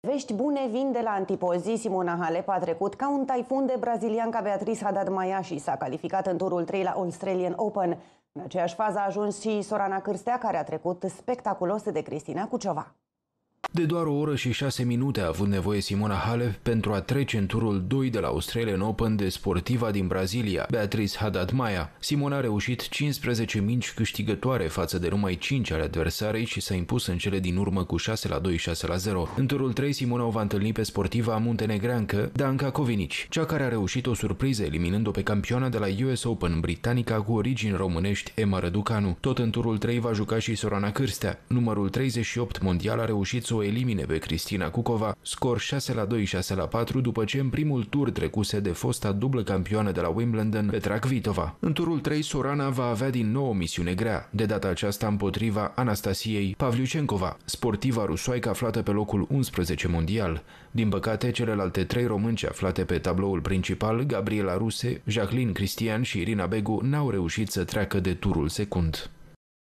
Vești bune vin de la antipozi. Simona Halep a trecut ca un taifun de brazilianca Beatrice Haddad Maia și s-a calificat în turul 3 la Australian Open. În aceeași fază a ajuns și Sorana Cârstea, care a trecut spectaculos de Cristina Cuciova. De doar o oră și șase minute a avut nevoie Simona Halep pentru a trece în turul 2 de la Australian Open de sportiva din Brazilia, Beatrice Haddad Maia. Simona a reușit 15 minci câștigătoare față de numai 5 ale adversarei și s-a impus în cele din urmă cu 6 la 2, 6 la 0. În turul 3, Simona o va întâlni pe sportiva muntenegreancă Danca Covinici, cea care a reușit o surpriză eliminând-o pe campioana de la US Open Britanica cu origini românești Emma Răducanu. Tot în turul 3 va juca și Sorana Cârstea. Numărul 38 mondial a reușit să o elimine pe Cristina Cucova, scor 6 la 2, 6 la 4, după ce în primul tur trecuse de fosta dublă campioană de la Wimbledon, Petra Kvitova. În turul 3, Sorana va avea din nou o misiune grea, de data aceasta împotriva Anastasiei Pavliucencova, sportiva rusoaică aflată pe locul 11 mondial. Din păcate, celelalte trei românci aflate pe tabloul principal, Gabriela Ruse, Jacqueline Cristian și Irina Begu, n-au reușit să treacă de turul secund.